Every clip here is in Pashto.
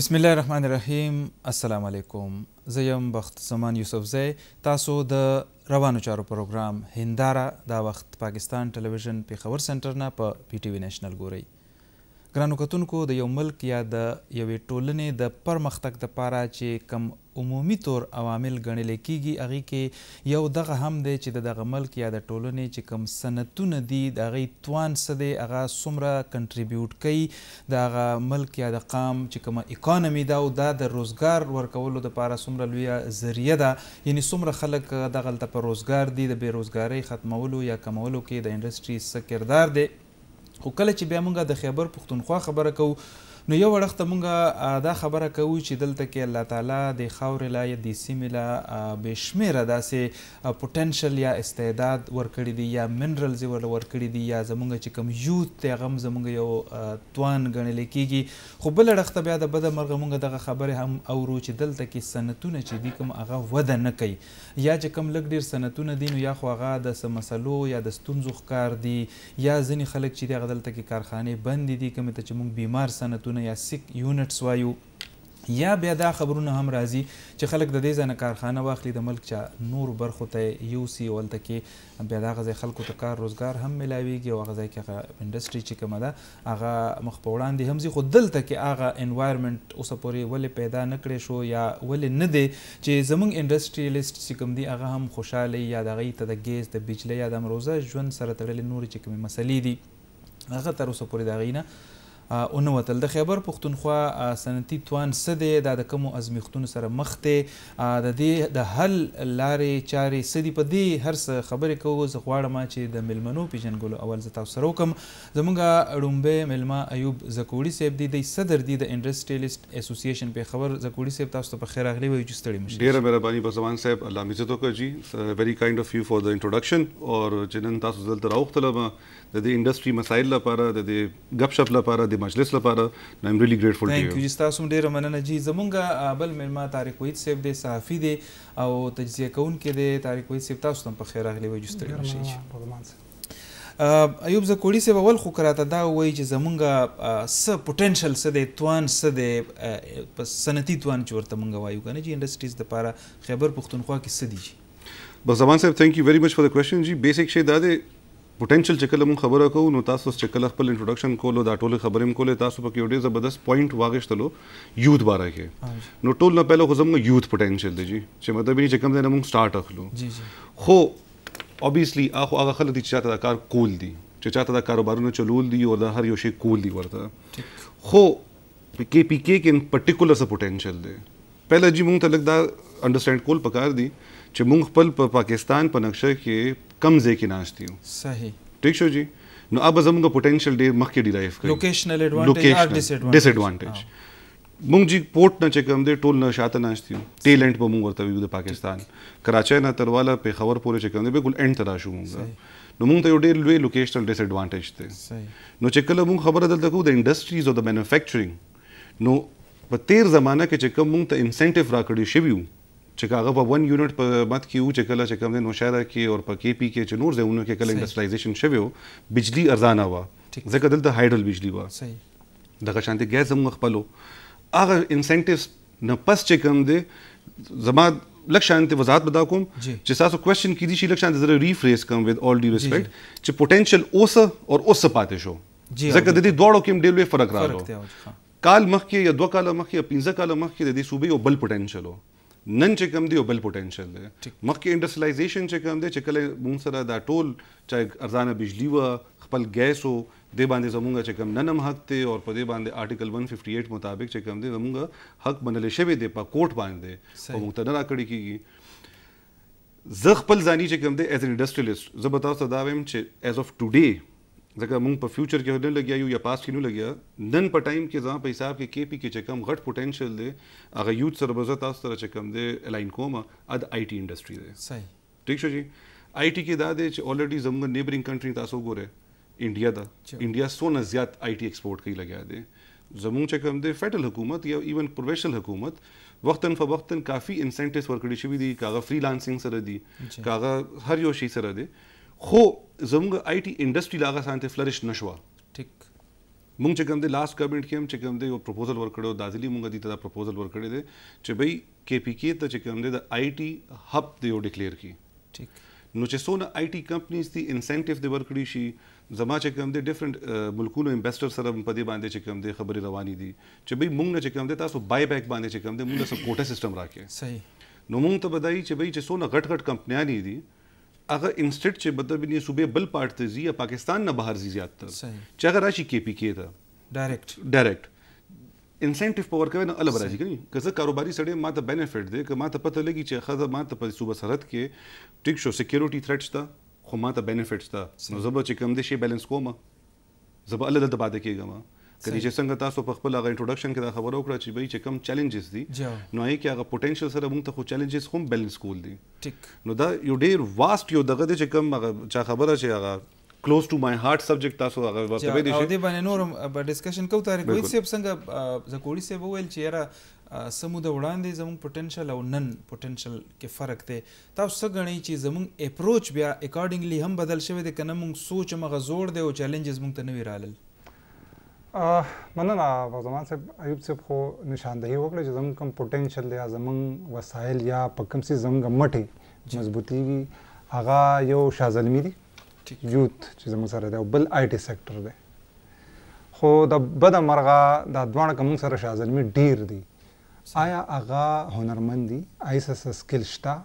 بسم الله الرحمن الرحیم السلام علیکم زه یم بخت سمان یوسفزی تاسو د روانو چارو پروګرام هنداره دا وخت پاکستان ټلویزیون پیښور سنټر نه په پی ټی وی نېشنل ګورئ ګرانو کتونکو د یو ملک یا د یوې ټولنې د پرمختګ لپاره چې کم عمومي طور عوامل ګڼل کیږي هغه کې یو دغه هم دی چې دغه ملک یا د ټولنې چې کم سنتونه دي د غي توان څه دی هغه څومره کنټریبیوټ کوي دغه ملک یا د قام چې کوم اکانومي دا او دا د روزګار ورکولو لپاره څومره لوی ذریعہ ده یعنی څومره خلک دغه لته پر روزګار دي د بیروزګاری ختمولو یا کمولو کې د انډستری څه کردار دی خو کله چې بیا موږ د خیبر پښتونخوا خبره کوو نو یو وخت مونږه دا خبره کوو چې دلته کې الله تعالی د خاورې لا یا د سیمې لا بشمیره داسې پوتنشل یا استعداد ورکړي دي یا منرلز ور ورکړي دي یا زمونږ چې کم یوت ته غم زمونږ یو توان غنل کیږي خو بل رخت بیا د بده مرغه مونږ دغه خبره هم اورو چې دلته کې سنتونه چې دي کوم هغه وده نه کوي یا چې کم لګ ډیر سنتونه دي نو یا خو هغه د مسلو یا د ستونزو ښکار دي یا ځینې خلک چې دغه دلته کې کارخانه بند دي کوم ته چې مونږ بیمار سنتونه یونټونه یا سیک یونټس وایو یا بیا دا خبرونه هم راځي چې خلک د دې ځنه کارخانه واخلي د ملک چا نور برخو ته یو سی ولته کې بیا دا غځي خلکو ته کار روزګار هم ملاويږي او غځي کې انډستری چې کومه ده هغه مخ په وړاندې هم ځي خو دلته کې هغه انوایرنمنت اوس پورې ولې پیدا نکړې شو یا ولې نه دی چې زمونږ انډستریالیست چې کوم دی هغه هم خوشاله یا د غي ته د ګیس د بجلی یا د امروزه ژوند سره تړلې نور چې کومې مسلې دي هغه تر اوسه پورې دا غینه اونو وتل د خیبر پښتونخوا سنتي توان سده د کوم ازمیختونو سره مخ ته د دې د حل لارې چارې سدي په دې هر څه خبرې کوو زه غواړم چې د ملمنو پیژنګلو اول زه تاسو سره وکم زمونږ ړومبه ملما ایوب زکوړي صاحب دی د صدر دی د انډستریالیست اسوسییشن په خبر زکوړي صاحب تاسو ته په خیر راغلی وي چې ستړي مشه ډیره مهرباني بزمان صاحب الله عزت وکړي ویری کایند اف یو فار د انټروډکشن اور جنن تاسو دلته راوختلم د دې انډستری مسایل لپاره د دې غبشپ لپاره د مجلس لپاره نو ایم ریلی ګریټفول ټو یو ثانک یو تاسو ډیر مننه جی زمونږ بل مېلما طارق وحید صاحب د صحافي دی او تجزیه کون کې دی طارق وحید صاحب تاسو ته په خیر اغلی وي جوستر شي ایوب زکوړي سی اول خو کراته دا وایي چې زمونږه س پټنشل س د توان س د صنعتي توان چورته مونږ وایو کنه چې انډستریز د لپاره خیبر پښتونخوا کې س دی جی بس زمان صاحب ثانک یو ویری مچ فار د کوېشن جی بیسیک شی دا دی پوتنشل چې کله موږ خبره کوو نو تاسو چې کله خپل انټروډکشن کولو دا ټول خبرې مو کولې تاسو په کې ډېر زبردست پوینټ واغښتلو یوث باره کې نو ټول نه پهلو خو زموږ یوث پوتنشل دی جی چې مطلب یې چې کوم ځای نه موږ سٹارټ اخلو جی جی خو اوبویسلی هغه هغه خلک دي چې تاسو کار کول دي چې چاته دا کاروبارونه چلول دي او دا هر یو شی کول دي ورته خو کې پی کې کې ان پټیکولر څه پوتنشل دی پهله جی موږ ته لګ دا انډرستانډ کول پکار دي چې موږ خپل په پاکستان په نقشه کې کم ځای کې ناشتي یو صحیح ٹھیک شو جی نو اب زموږ پوتنشل ډیر مخکې ډیرایو کوي لوکیشنل ایڈوانټیج ډس ایڈوانټیج مونږ جی پورت نه چې کوم دی ټول نه شاته ناشتي یو ټیل اینڈ په مونږ ورته ویو د پاکستان کراچۍ نه ترواله په خبر پورې چې کوم دی بالکل اینڈ ترا شو مونږ نو مونږ ته یو ډیر لوی لوکیشنل ډس ایڈوانټیج دی نو چې کله مونږ خبره دلته کوو د انډستریز او د مینوفیکچرینګ نو په تیر زمانہ کې چې کوم مونږ ته انسینټیو راکړی شوی وو چې هغه په 1 یونټ په مت کې وو چې کله چې کوم نو شهره کې او په کې پی کې چې نور ځایونو کې کله انډستریزیشن شوی وو بجلی ارزانه و ځکه دلته هایډل بجلی و صحیح دغه شانتي ګیس هم خپلو هغه انسنټیوز نه پس چې کوم دی زما لک شانتي وضاحت بدا کوم چې تاسو کوېشن کې دي چې لک شانتي زره ریفریس کوم وذ اول ډی ریسپیکټ چې پوتنشل اوس او اوس پاتې شو ځکه د دې دوړو کې ډېر لوی فرق راغلی کال مخکې یا دوه کال مخکې یا پنځه کال مخکې د دې صوبې یو بل پوتنشل وو نن چې کوم دی او بل پوتنشل دی مخکې انډستریلایزیشن چې کوم دی چې کله مونږ سره دا ټول چې ارزانه بجلی و خپل ګیس و دې باندې زمونږ چې کوم نن هم حق دی او په دې باندې آرټیکل 158 مطابق چې کوم دی زمونږ حق منلې شوی دی په کوټ باندې او مونږ ته نه راکړی کیږي زه خپل ځاني چې کوم دی ایز ان انډستریالیست زه به تاسو ته دا وایم چې ایز اف ټوډے ځکه موږ په فیوچر کې نه لګیا یو یا پاس کې نه لګیا نن په ټایم کې ځان په حساب کې کې پی کې چې کم غټ پوټینشل دی هغه یوت سره بزر تاسو سره چې کم دی الاین کوم اد آی ټی انډستری دی صحیح ٹھیک شو جی آی ټی کې دا دی چې الریډي زموږ نیبرینګ کنټری تاسو ګوره انډیا دا انډیا سونه زیات آی ټی ایکسپورټ کوي لګیا دی زموږ چې کوم دی فیډرل حکومت یا ایون پروفیشنل حکومت وقتن فوقتن کافي انسنټیوز ورکړي شوی دي کاغه فریلانسینګ سره دي کاغه هر یو شی سره دي خو زموږ آی ټي انډستری لاغه سانته فلریش نشوه ټیک مونږ چې کوم دی لاست کابینټ کې هم چې کوم دی یو پروپوزل ورکړو د ځلی مونږ دې ته دا پروپوزل ورکړی دی چې بای کې پی کې ته چې کوم دی د آی ټي هب دی یو ډیکلیئر کی ټیک نو چې څونه آی ټي کمپنیز دي انسینټیو دی ورکړي شي زما چې کوم دي ډیفرنٹ ملکونو انویسټر سره په دې باندې چې کوم دي خبرې روانې دي چې به موږ نه چې کوم دي تاسو بای بیک باندې چې کوم دي موږ سره کوټه سیستم راکې صحیح نو موږ ته بدایي چې به چې څونه غټ غټ کمپنیانې دي هغه انسټټ چې مطلب یې صوبې بل پارت ته زی پاکستان نه بهر زی زیات تر چې هغه راشي کې پی کې ته ډایرکټ ډایرکټ انسنټیو پاور کوي نه الګ راځي کني که زه کاروباري سړی ماته بینیفټ دی که ماته پته لګي چې خزه ماته په صوبې سرحد کې ټیک شو سکیورټي ثریټس ته خو ماته بینیفټس ته نو زه به چې کوم دي شی بیلانس کوم زه به الګ د باندې کېږم کله چې څنګه تاسو په خپل هغه انټروډکشن کې دا خبره وکړه چې به چې کم چیلنجز دي نو یې کې هغه پټنشل سره موږ ته خو چیلنجز هم بیلنس کول دي ټیک نو دا یو ډیر واست یو دغه چې کم هغه چا خبره چې هغه کلوز ټو مای هارت سبجیکټ تاسو هغه ورته ویل شي او دې باندې نور په ډیسکشن کو تاریخ کوی سیب څنګه زکوړي سیب ویل چې یاره سمو د وړاندې زموږ پټنشل او نن پټنشل کې فرق دی تاسو څنګه غنی چې زموږ اپروچ بیا اکارډینګلی هم بدل شوی دی کنه موږ سوچ مغه زوړ دی او چیلنجز موږ ته نوی رالل مننه وزمان صاحب ایوب صاحب خو نشاندهي وکړه چې زموږ کوم پوټینشل دی زموږ وسایل یا په کوم څه زموږ مټې مضبوطیږي هغه یو شازلمی دی یوت چې زموږ سره دی او بل آی ټي سیکټر دی خو د بد مرغه دا دوه کوم سره شازلمی ډیر دی آیا هغه هنرمند دي ایسس سکل شتا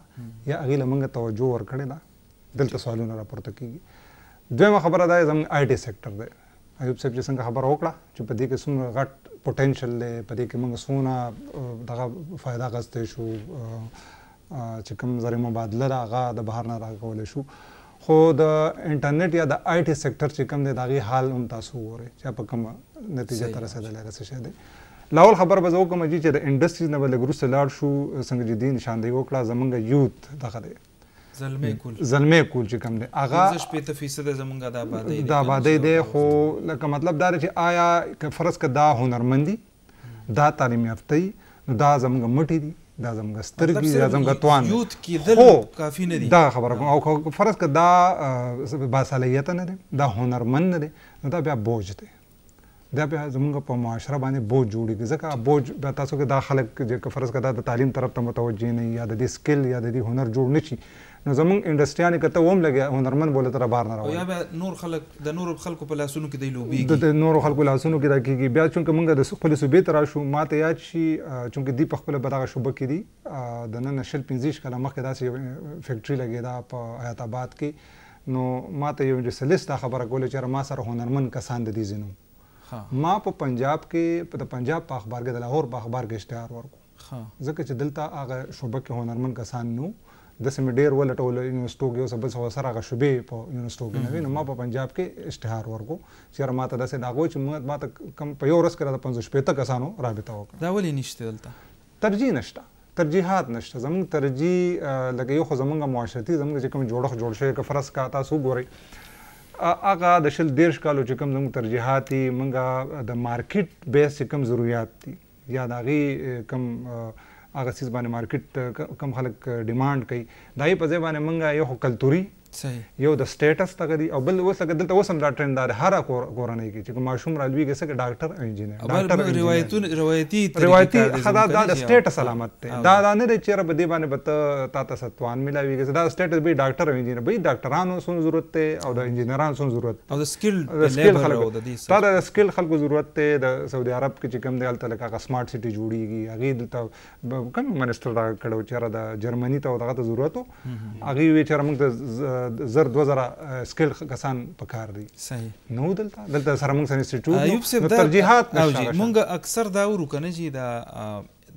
یا هغه لمنګه توجه ور کړی دا دلته سوالونه راپورته کیږي دویمه خبره دا زموږ آی ټي سیکټر دی ایوب صاحب چې څنګه خبره وکړه چې په دې کې څومره غټ پوتنشل دی په دې کې موږ څونه دغه فایده غسته شو چې کوم زره مبادله راغه د بهر نه راغول شو خو د انټرنیټ یا د آی ټی سېکټر چې کوم دی دا غي حال هم تاسو وره چې په کوم نتیجه تر رسیدلای راځي شه دی لاول خبر به زه کوم چې د انډستریز نه بل ګروس لاړ شو څنګه جدي نشاندهي وکړه زمونږ یوت دغه دی زلمې کول زلمې کول چې کوم دی هغه 15% زمونږ د آبادی د آبادی دی خو لکه مطلب دا چې آیا که فرض که دا هنرمندي دا تعلیم یافتې دا زمونږ مټي دي دا زموږ سترګې دا زموږ توان یوت کېدل کافي نه دي دا خبره کوم او فرض که دا باصلاحیت نه دی دا هنرمند نه دی دا بیا بوج دی دا بیا زموږ په معاشره باندې بوج جوړیږي ځکه بوج بیا تاسو کې دا خلک چې فرض که دا د تعلیم طرف ته متوجه نه یا د دې سکل یا د دې هنر جوړ نه شي نو زمونږ انډستریانه کته ووم لګي هنرمن بوله تر بار نه راوي یا به نور خلک د نور خلکو په لاسونو کې دی لوبي د نور خلکو لاسونو کې راکېږي بیا چې موږ د خپل صوبې تر شو ماته یاد شي چې دی په خپل بدغه شوبه کې دی د نن شل 15 کله مخکې داسې فیکټري لګیدا په حیات آباد کې نو ماته یو چې سلیستا خبره کوله چې ما سره هنرمن کسان د دې زینو ما په پنجاب کې په پنجاب په اخبار کې د لاهور په اخبار کې اشتهار ورکو ځکه چې دلته هغه شوبه کې هنرمن کسان نو د سم ډیر ولټول یونیورسيټو کې اوس بل څه سره غ شوبې په یونیورسيټو کې نو ما په پنجاب کې اشتهار ورکو چې ما ته داسې داغو چې ما ته کم په یو ورځ کې د 15 شپېته کسانو رابطه وکړه دا ولې نشته دلته ترجیح نشته ترجیحات نشته زمونږ ترجیح لکه یو خو زمونږ معاشرتي زمونږ چې کوم جوړښت جوړ شوی که فرض کا تاسو ګورئ هغه د شل دیرش کالو چې کوم زمونږ ترجیحات دي مونږه د مارکیټ بیس چې کوم ضرورت دي یا د هغې کوم هغه سیس باندې مارکیټ کم خلک ډیماند کوي دای په ځای باندې مونږه یو کلتوري صحیح یو د سټیټس ته غدي او بل اوس دلته اوس هم دا ټرند دی هر کورنۍ کې چې ماشوم را لویږي سکه ډاکټر انجینر ډاکټر روایتون روایتي روایتي خدا دا د سټیټس علامت دی دا دا نه چې رب دې باندې بت تا ته ستوان ملاويږي دا سټیټس به ډاکټر انجینر به ډاکټرانو سن ضرورت ته او د انجینرانو سن ضرورت او د سکل لیبر او د دې تا د سکل خلکو ضرورت ته د سعودي عرب کې چې کوم دی الته لکه سمارټ سټي جوړیږي هغه دلته کوم منسټر دا کړو چې را د جرمني ته دغه ضرورت هغه وی چې موږ زر 2000 سکل کسان پکار دي صحیح نو دلته دلته سره موږ سره انسټیټیوټ نو ترجیحات نشته موږ اکثر دا ورو کنه جی دا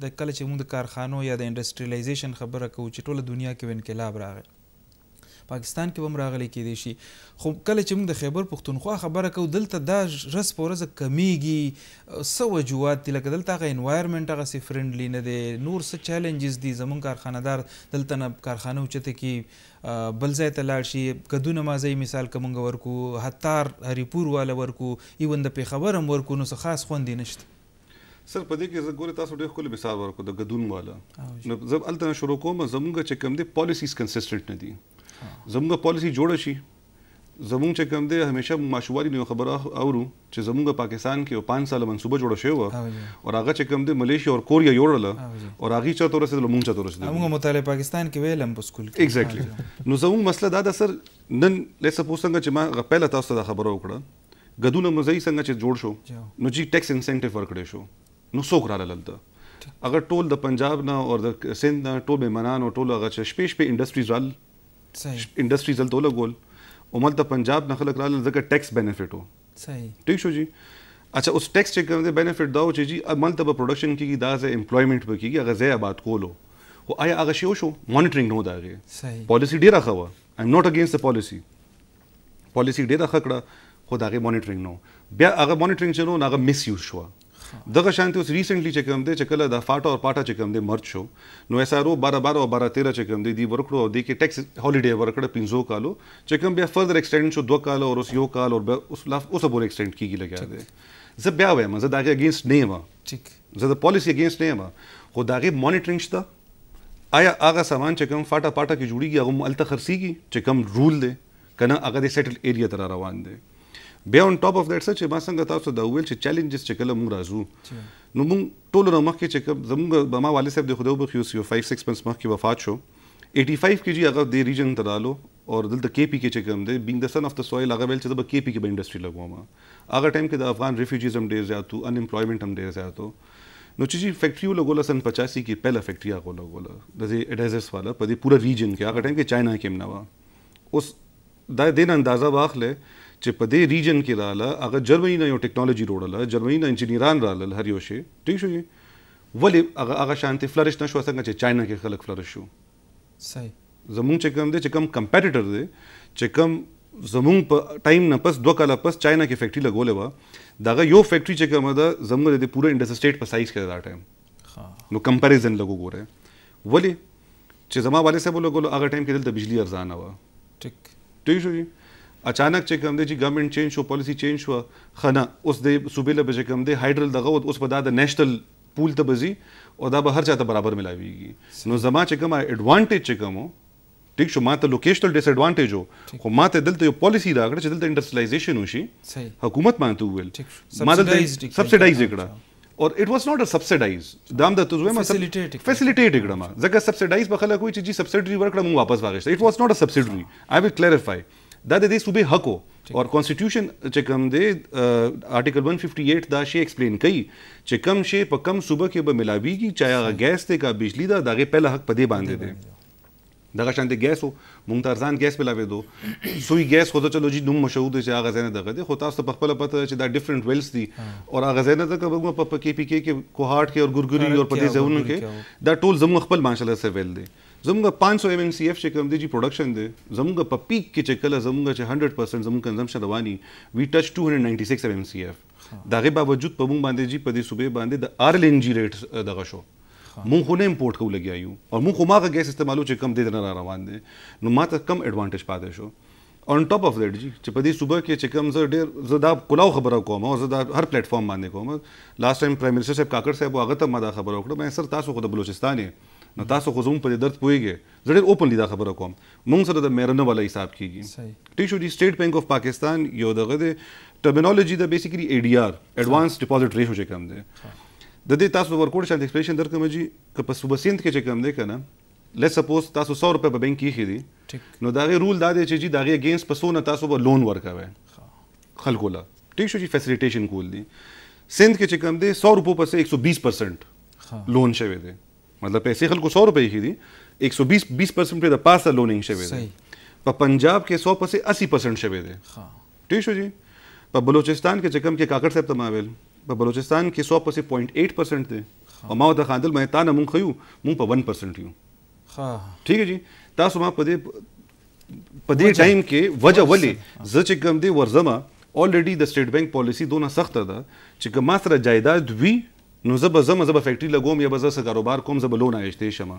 د کله چې موږ د کارخانو یا د انډستریالایزیشن خبره کوو چې ټوله دنیا کې انقلاب راغی پاکستان کې هم راغلي کېدی شي خو کله چې موږ د خیبر پښتونخوا خبره کوو دلته دا رس په ورځ کمیږي څه وجوهات دي لکه دلته هغه انوایرمنټ هغسې فرینډلي نه دی نور څه چیلنجز دي زموږ کارخانهدار دلته نه کارخانه اوچته کې بل ځای ته لاړ شي کدونه مازی مثال که موږ ورکو حتار هریپور والا ورکو ایون د پېښور هم ورکو نو څه خاص خوند یې نشته سر په دې کې زه ګوره تاسو ډېر ښکلی مثال ورکړو د ګدون والا نو زه هلته شروع کوم زمونږ چې کوم دی پالیسیز کنسسټنټ نه دي زموږ پالیسی جوړ شي زمونږ چې کوم دی همیشه مشورې نو خبره اورو چې زمونږ پاکستان کې 5 سال منصوبه جوړ شوی و او هغه چې کوم دی ملیشیا او کوریا جوړل او هغه چې تور سره مونږ چې تور سره موږ مطالعه پاکستان کې ویلم په سکول کې ایگزیکټلی نو زمونږ مسله دا ده سر نن لیسه پوسنګ چې ما غپېله تاسو ته خبره وکړه غدونه مزي څنګه چې جوړ شو نو جی ټیکس انسنټیو ورکړې شو نو څوک را لالته اگر ټول د پنجاب نه او د سند نه ټول به منان او ټول هغه چې شپې شپې انډستریز رال صحیح انډستری زل دوله ګول عمر د پنجاب نه خلک رااله ځکه ټیکس بینیفټ وو صحیح ٹھیک شو جی اچھا اوس ټیکس چې کوم دی بینیفټ دا و چې جی عمل ته پروډکشن کیږي دا ځای امپلویمنت به کیږي هغه ځای آباد کولو خو آیا هغه شی وشو مانیټرینګ نو داغه پالیسی ډیره ښه و آی ایم ناٹ اگینست د پالیسی پالیسی ډیره ښه کړه خو داغه مانیټرینګ نو بیا هغه مانیټرینګ چې نو هغه میس یوز شو دغه شانتي اوس ریسنټلی چې کوم دی چې کله د فاټا او پاټا چې کوم دی مرچ شو نو اس ار او 12 12 او 12 13 چې کوم دی دی ورکړو او دی کې ټیکس هالیډي ورکړه 15 کالو چې کوم بیا فردر ایکسټینډ شو 2 کال او اوس یو کال او اوس لا اوس پورې ایکسټینډ کیږي لګیا دی زه بیا وایم زه داګه اگینست نه یم ٹھیک زه د پالیسی اگینست نه یم خو داګه مانیټرینګ شته آیا هغه سامان چې کوم فاټا پاټا کې جوړیږي هغه ملته خرسيږي چې کوم رول دی کنه هغه د سیټل ایریا ته روان دی بیا اون ټاپ اف دیټ څه چې ما څنګه تاسو دا ویل چې چیلنجز چې کله موږ راځو نو موږ ټولو نه مخکې چې زموږ به ما والد صاحب د خدای وبخي اوس یو 5 6 پنس مخکې وفات شو 85 کې چې هغه د ریجن ترالو او دلته کې پی کې چې کوم دی بینګ د سن اف د سویل هغه ویل چې به کې پی کې به انډستری لګوم هغه ټایم کې د افغان ریفیوجیز هم ډیر زیات ان امپلویمنت هم ډیر زیات نو چې جی فیکٹری لګول سن 85 کې پہلا فیکٹری هغه لګول د دې اډیزس والا په دې پورا ریجن کې هغه ټایم کې چاینا کې منوا اوس دا دین اندازہ واخله چې په دې ریجن کې رااله هغه جرمني نه یو ټیکنالوژي روړله جرمني نه انجینیران رااله هر یو شی ٹھیک شو ولې هغه هغه شانتي فلرش نشو څنګه چې چاینا کې خلک فلرش شو صحیح زمونږ چې کوم دی چې کوم کمپیټیټر دی چې کوم زمونږ په ټایم نه پس دوه کاله پس چاینا کې فیکټري لګولې و داغه یو فیکټري چې کومه ده زمونږ د پوره انډستری سټیټ په سایز کې دا ټایم نو کمپیریزن لګو ګوره ولی چې زما والد صاحب لګولو هغه ټایم کې دلته بجلی ارزانه و ټیک ټیک شو اچانک چې کوم دی چې ګورنمنت چینج شو پالیسی چینج شو خنه اوس د صوبې له بجې کوم دی هایډرل دغه اوس په دا د نېشنل پول ته بزي او دا به هر چاته برابر ملاويږي نو زما چې کوم اډوانټیج چې کوم ټیک شو ماته لوکیشنل ډیس اډوانټیج وو خو ماته دلته یو پالیسی راغله چې دلته انډستریلایزیشن وشي حکومت مانته ویل ما دلته سبسیډایز کړه اور اٹ واز ناٹ ا سبسیډایز دام د توزوی ما فیسیلیټیټ فیسیلیټیټ کړه ما ځکه سبسیډایز به خلک وایي چې جی سبسیډری ورکړه مو واپس واغښت اٹ واز ناٹ ا سبسیډری آی ویل کلیریفای دا د دې صوبې حق وو اور کانسټیټیوشن چې کوم دی آرټیکل 158 دا شی ایکسپلین کوي چې کم شی په کم صوبه کې به ملاویږي چاہے هغه ګیس ته کا بجلی دا دغه پهله حق پدې باندې دی دغه شان دی ګیس وو مونږ ته ارزان ګیس ملاوي دو سوی ګیس خو ته چلو جی نوم مشهور دی چې هغه زنه دغه دی خو تاسو په خپل پته چې دا ډیفرنٹ ویلز دي اور هغه زنه دغه موږ په پی پی کې کوهاټ کې اور ګورګوري اور پدې ځونو کې دا ټول زموږ خپل ماشاءالله سره ویل دی زموږ 500 ایم ام سی اف چې کوم دی جی پروډکشن دی زموږ په پیک کې چې کله زموږ چې 100% زموږ کنزمپشن رواني وی ټچ 296 ایم ام سی اف دغه باوجود په مونږ باندې جی په دې صوبې باندې د آر ان جی ریټ دغه شو مونږ خو نه امپورټ کو لګیایو او مونږ خو ماغه ګیس استعمالو چې کم دې نه روان دي نو ماته کم اډوانټیج پاتې شو اون ټاپ اف دیټ جی چې په دې صبح کې چې کم زه ډېر زدا کلاو خبره کوم او زدا هر پلیټ فارم باندې کوم لاست ټایم پرایم منسٹر صاحب کاکر صاحب هغه ته ما دا خبره وکړه مې سر تاسو خو د بلوچستان یې نو تاسو خو زموږ په درد پويږئ زه ډېر اوپنلی دا خبره کوم موږ سره د میرنه والا حساب کیږي ټیک شو دی سٹیټ بانک اف پاکستان یو دغه د ټرمینالوژي د بیسیکلی ای ډی آر ایڈوانس ډیپوزټ ریشو چې کوم دی د دې تاسو ورکوړ شانت ایکسپریشن درکوم چې که په صوبه سند کې چې کوم دی کنه لیټس سپوز تاسو 100 روپے په بانک کې خېدي نو دا غي رول دا دی چې جی دا غي اگینست په سونه تاسو به لون ورکوي خلکو لا ټیک شو چې فیسیلیټیشن کول دي سند کې چې کوم دی 100 روپو پر 120% لون شوی دی مطلب پیسې خلکو 100 روپۍ کې دي 120 20% په د پاسه لونینګ شوی دی په پنجاب کې 100 پسې 80% شوی دی ها ټیک شو جی په بلوچستان کې چې کم کې کاکړ صاحب ته ما ویل په بلوچستان کې 100 پسې 0.8% دی او ما د خاندل مې تانه مونږ خيو مونږ په 1% یو ها ټیک جی تاسو ما په دې په دې ټایم کې وجه ولی زه چې کم دی ورزما آلریډي د سټیټ بانک پالیسی دونه سخت ده چې کما سره جایداد وی نو زه به زما زه به فیکټري لګوم یا به زه کاروبار کوم زه به لون اخیستی شم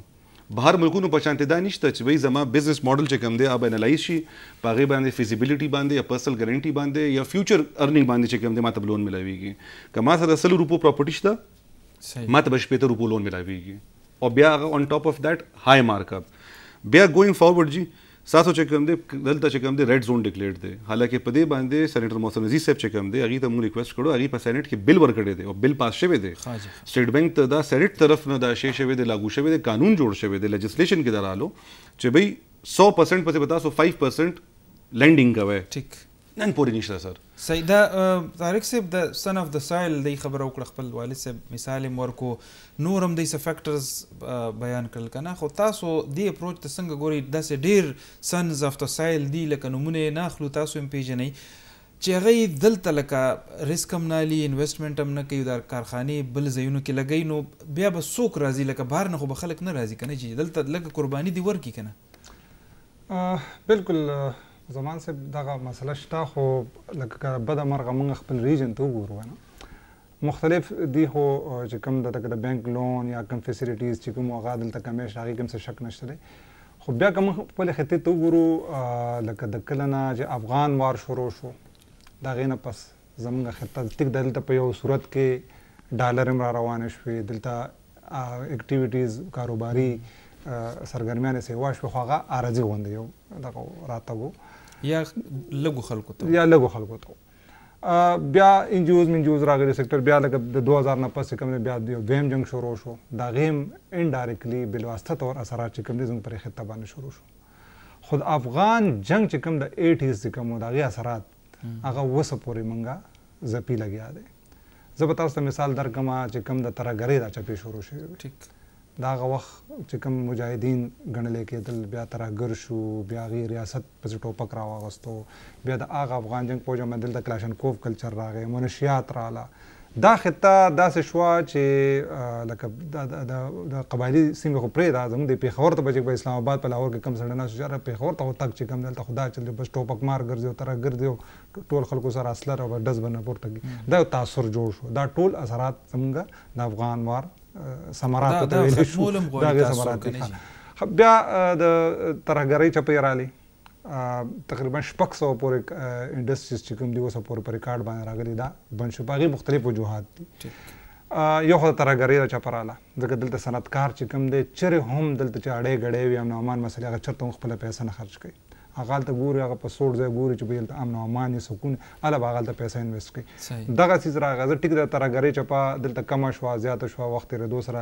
بهر ملکونو په شانته دا نشته چې وای زما بزنس ماډل چې کوم دی اب انالایز شي پاغه باندې feasibility باندې یا پرسنل ګارانټي باندې یا فیوچر ارننګ باندې چې کوم دی ماته لون ملاويږي کما سره سل روپو پراپرټی شته ماته به شپته روپو لون ملاويږي او بیا اون ټاپ اف دټ های مارک اپ بیا ګوینګ فارورډ جی ساتو چې کوم دی دلته چې کوم دی ریډ زون ډیکلیئر دی حالکه په دې باندې سېنیټر محسن عزیز صاحب چې کوم دی هغه ته موږ ریکوست کړو هغه په سېنیټ کې بل ورکړی دی او بل پاس شوی دی سټیټ بانک ته دا سېنیټ طرف نه دا شی شوی دی لاګو شوی دی قانون جوړ شوی دی لیجسلیشن کې درالو چې بھئی 100% پسې بتا سو 5% لینډینګ کا وای ٹھیک نن پورې نشته سر صحیح دا طارق صاحب د سن اف د سایل دی خبره وکړه خپل والد صاحب مثال ورکو نور هم د فیکٹرز بیان کړل کنه خو تاسو دی اپروچ ته څنګه ګوري داسې ډیر سنز اف د سایل دی لکه نمونه نه خلو تاسو هم پیژنئ چې هغه دلته لکه ریسک هم نه لی انویسټمنټ هم نه کوي دا کارخانه بل ځایونو کې لګی نو بیا به څوک راځي لکه بهر نه خو به خلک نه راځي کنه چې دلته لکه قرباني دی ورکی کنه بالکل زمان صاحب دغه مسله شته خو لکه بده مرغه موږ خپل ریجن ته وګورو نه مختلف دي خو چې کوم د تک د بانک لون یا کوم فیسیلیټیز چې کوم هغه دلته کمې شاغي کوم څه شک نشته دی خو بیا کوم خپل خطه ته وګورو لکه د کلنا چې افغان وار شروع شو دا غینه پس زمونږ خطه تک دلته په یو صورت کې ډالر هم را روانه شوې دلته اکټیویټیز کاروباري سرګرمیانه سیوا شو خو هغه ارزي غوندي یو دغه راتګو یا لګو خلکو ته یا لګو خلکو ته بیا انجوز منجوز راغلي سیکټر بیا لکه د 2000 نه پس کوم بیا د ویم جنگ شروع شو دا غیم انډایرکټلی بل واسطه تور اثرات چې کوم دي زموږ پر خطه باندې شروع شو خود افغان جنگ چې کوم د 80s کوم دا غي اثرات هغه وسه پورې منګه زپی لګیا دی زه به تاسو ته مثال درکمه چې کوم د ترګری را چپی شروع شوی ټیک دا هغه وخت چې کوم مجاهدین ګڼل کېدل بیا ترهګر شو بیا غي ریاست په ټوپک راوغستو بیا د هغه افغان جنگ پوجا مندل د کلاشنکوف کلچر راغې منشيات رااله دا خطه داسې شوا چې لکه د قبایلی سیمې خو پرې دا زموږ د پیښور ته بچی په اسلام آباد په لاهور کې کم سړی ناست شو پیښور ته تک چې کم دلته خدا چل بس ټوپک مار ګرځي تر ګرځي ټول خلکو سره اصلر او ډز بنه پورته دا تاثر جوړ شو دا ټول اثرات زموږ د افغان وار ثمرات ته ویل شو دا غي ثمرات بیا د ترهګرۍ چپې رالی تقریبا شپږ سو پورې انډستریز چې کوم دی اوسه پورې پر ریکارډ باندې راغلي دا بن شو باغي مختلف وجوهات دي یو خو ترهګرۍ را چپراله ځکه دلته صنعتکار چې کوم دی چیرې هم دلته چې اړې غړې وي امن امان مسله هغه چرته خپل پیسې نه خرج کوي هغه ته ګوري هغه په سوړ ځای ګوري چې بیل ته امن او امان سکون اله هغه ته پیسې انویسټ کوي دغه سیز راغزه ټیک د ترګری چپا دلته کم شو زیات شو وخت ر دوسرا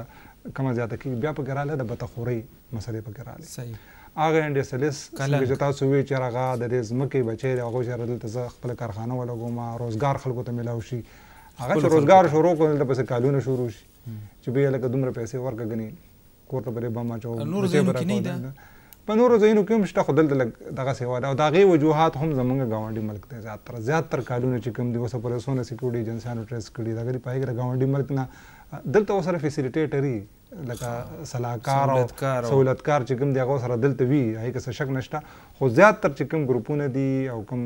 کم زیات کی بیا په ګراله د بتخوري مسلې په ګراله صحیح هغه انډسټریس چې تاسو وی چې هغه د زمکه بچي هغه چې دلته ز خپل کارخانه ولګوم روزګار خلکو ته ملاو شي هغه چې روزګار شروع کول د پس کالونه شروع شي چې به لکه دومره پیسې ورکګنی کورته بری بما چو نور زینو کې نه ده په نورو ځایونو کې هم شته خو دلته لږ دغسې هېواد او د هغې وجوهات هم زموږ ګاونډي ملک دی زیاتره زیاتره کالونه چې کوم دي اوسه پورې څونه سیکورټي ایجنسیانو ټریس کړي د هغه د په هغې د ګاونډي ملک نه دلته ورسره فیسیلیټیټري لکه سلاکار او سہولتکار چې کوم دی هغه سره دلته وي هغې کې څه شک نشته خو زیاتر چې کوم ګروپونه دي او کوم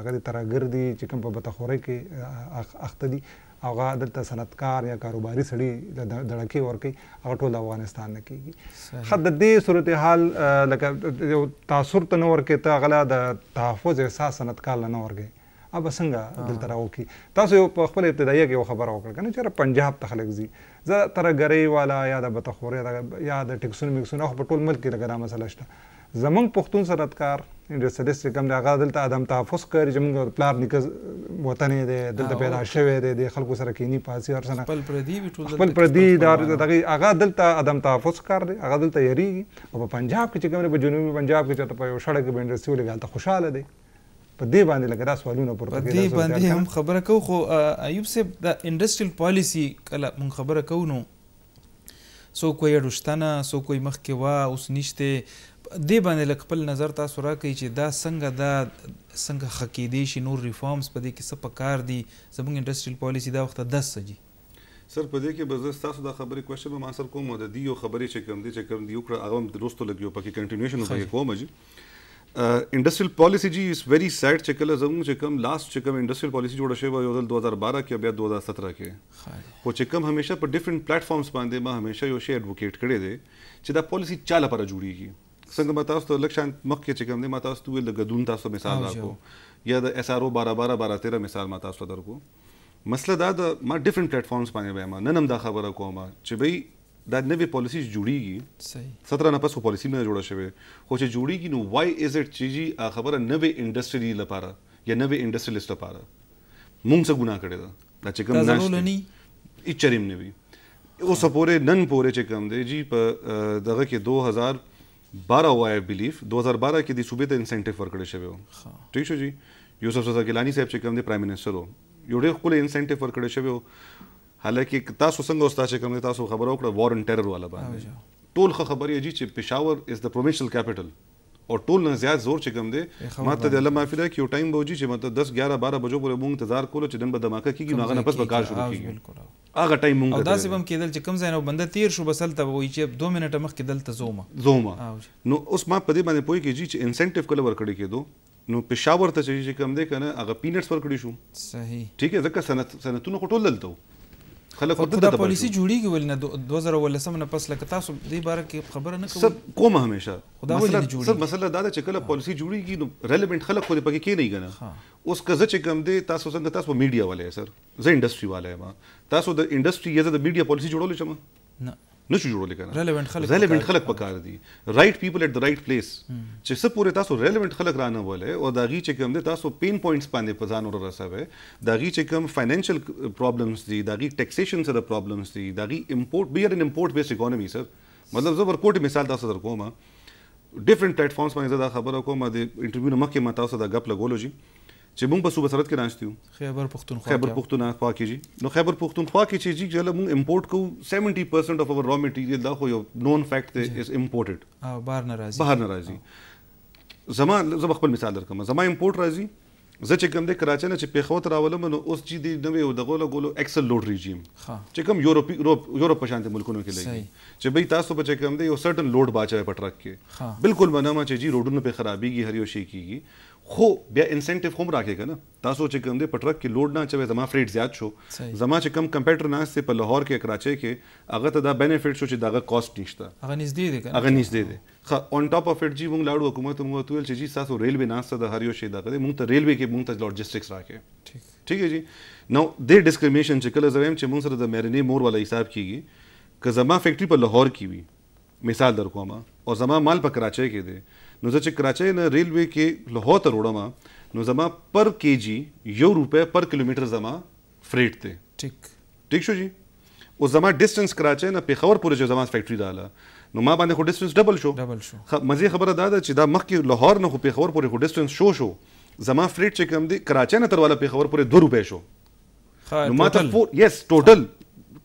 دغه د ترهګر دي چې کوم په بتخورۍ کې اخته دي هغه دلته صنعتکار یا کاروباري سړي د دړکې ورکي هغه ټول افغانستان نه کیږي خد د دې صورتحال لکه یو تاثر ته نه ورکې ته غلا د تحفظ احساس صنعتکار نه ورګي اوب څنګه دلته راوکی تاسو یو په خپل ابتدایي کې خبره وکړه کنه چې پنجاب ته خلک زی زه تر غری والا یا د بتخوري یا د ټکسون میکسون خو په ټول ملک کې دا مسله شته زمنګ پښتون سرتکار انډستریس کوم دی هغه دلته ادم تحفظ کوي چې موږ پلار نیکه وطن دی دلته پیدا شوی دی د خلکو سره کینی پاسي هر سنه خپل پردی وی ټول خپل پردی دا هغه دلته ادم تحفظ کار دی هغه دلته یریږي او په پنجاب کې چې کوم دی په جنوبي پنجاب کې چې په یو سړک باندې انډستری ولې غلطه خوشاله دی په دې باندې لکه دا سوالونه پورته کېږي په دې باندې هم خبره کو خو ایوب صاحب د انډستریل پالیسی کله مونږ خبره کو نو سو کوی رښتنه سو کوی مخ کې وا اوس نشته دی باندې لکپل نظر تاسو راکړي چې دا څنګه دا څنګه خکېدې شي نور ریفارمز په دې کې څه پکار دي زموږ انډستریل پالیسی دا وخت 10 سجي سر په دې کې به زه تاسو دا خبرې کوشش به ما سر کوم د دې یو خبرې چې کوم دي چې کوم دی یو کړ هغه هم دوستو لګیو پکې کنټینیوشن به کوم جی انډستریل پالیسی جی از ویری سیډ چې کله زموږ چې کم لاست چې کم انډستریل پالیسی جوړه شوې وه یو ځل 2012 کې بیا 2017 کې خو چې کم همیشه په ډیفرنٹ پلیټفارمز باندې ما همیشه یو شی اډوکیټ کړی دی چې دا پالیسی چا لپاره جوړیږي څنګه ما تاسو ته لکشان مخکې چې کوم دی ما تاسو ته د غدون تاسو مثال راکو یا د اس ار او 12 12 12 13 مثال ما تاسو درکو مسله دا د ما ډیفرنٹ پلیټ فارمز باندې وایم نن هم دا خبره کوم چې بਈ دا نوې پالیسی جوړیږي صحیح 17 نه پس پالیسی نه جوړه شوه خو چې جوړیږي نو وای از اټ چې خبره نوې انډستری لپاره یا نوې انډستریلیست لپاره مونږ څه ګناه کړی دا دا چې کوم نشته اچریم نه وی اوس پورې نن پورې چې کوم دی جی په دغه کې 2000 12 وای بیلیف 2012 کې د صوبې ته انسنټیو ورکړی شوی و ٹھیک شو جی یوسف رضا ګیلانی صاحب چې کوم دی پرایم منسٹر وو یو ډېر خپل انسنټیو ورکړی شوی و حالکه تاسو څنګه اوس تاسو کوم تاسو خبرو کړ وار ان ټیرر والا باندې ټول خبرې دي چې پېښور از د پرووینشل کیپټل او ټول نه زیات زور چې کوم دی ما ته د الله معافي ده کې یو ټایم به وږي چې مطلب 10 11 12 بجو پورې مونږ انتظار کولو چې دن به دماکه کیږي نو هغه نه پس به کار شروع کیږي هغه ټایم مونږ او داسې بم کېدل چې کم ځای نو بنده تیر شو بسل ته وایي چې 2 منټه مخ کېدل ته زوما زوما نو اوس ما په دې باندې پوي کېږي چې انسنټیو کله ورکړی کېدو نو پېښور ته چې کوم دی کنه هغه پینټس ورکړی شو صحیح ٹھیک ہے ځکه سنت سنتونو کټول دلته خلک ورته د پالیسی جوړیږي ول نه 2013 نه پس لکه تاسو دې باره کې خبره نه کوي سب کوم همیشه خدا ولې نه جوړیږي سب مسله دا ده چې کله پالیسی جوړیږي نو ریلیونت خلک خو دې پکې کې نه غنه اوس کزه چې کم دې تاسو څنګه تاسو میډیا والے سر زه انډستری والے ما تاسو د انډستری یا د میډیا پالیسی جوړول چم نه نشو جوړول کنه ریلیونت خلک ریلیونت خلک پکار دي رائټ پیپل ات د رائټ پلیس چې څه پوره تاسو ریلیونت خلک رانه وله او دا غي چې کوم دي تاسو پین پوینټس باندې پزان اور رسوي دا غي چې کوم فاینانشل پرابلمز دي دا غي ټیکسیشن سره پرابلمز دي دا غي امپورټ بیر ان امپورټ بیس اکانومي سر مطلب زبر کوټ مثال تاسو درکوم ډیفرنٹ پلیټ فارمز باندې دا خبره کوم د انټرویو نه مخکې ما تاسو دا غپ لګولو جی چې موږ په صوبه سرحد کې ناشته یو خیبر پختونخوا خیبر پختونخوا کې جی نو خیبر پختونخوا کې چې جی چې موږ امپورټ کوو 70% اف اور را میټیریل دا خو یو نون فیکٹ دی از امپورټډ بهر ناراضي بهر ناراضي زما زما خپل مثال درکم زما امپورټ راضي زه چې کوم د کراچۍ نه چې پیښور ته راولم نو اوس چې دی نوې دغه له ګولو ایکسل لوډ رژیم چې کوم یورپ یورپ په شانته ملکونو کې لګي چې بھئی تاسو په چې کوم دی یو سرټن لوډ باچا په ټرک کې بالکل منامه چې جی روډونو په خرابېږي هر یو شي کیږي خو بیا انسنټیو هم راکېګا نه تاسو چې کوم دې پټرک کې لوډ نه چوي زما فریټ زیات شو زما چې کم کمپیوټر نه سي په لاهور کې کراچي کې هغه ته دا بینیفیټ شو چې داغه کاست نشته هغه نږدې دی هغه نږدې دی خا اون ټاپ اف اټ جی مونږ لاړو حکومت مونږ ته ویل چې جی تاسو ریلوی نه ستاسو د هر یو شی دا کړی مونږ ته ریلوی کې مونږ ته لوجسټکس راکې ٹھیک ٹھیک ہے جی نو د ډیسکریمینیشن چې کله زویم چې مونږ سره د مېرنی مور والا حساب کیږي که زما فیکټری په لاهور کې وي مثال درکوما او زما مال په کراچي کې دی نو زه چې کراچۍ نه ریلوې کې لاهور ته وروړم نو زما پر کې جی یو روپۍ پر کیلومتر زما فریټ دی ټیک ټیک شو جی او زما ډیسټنس کراچۍ نه پېښور پورې چې زما فیکټري رااله نو ما باندې خو ډیسټنس ډبل شو ډبل شو مزې خبره دا ده چې دا مخکې لاهور نه خو پېښور پورې خو ډیسټنس شو شو زما فریټ چې کوم دی کراچۍ نه تر والا پېښور پورې 2 روپۍ شو نو ما ته فور یس ټوټل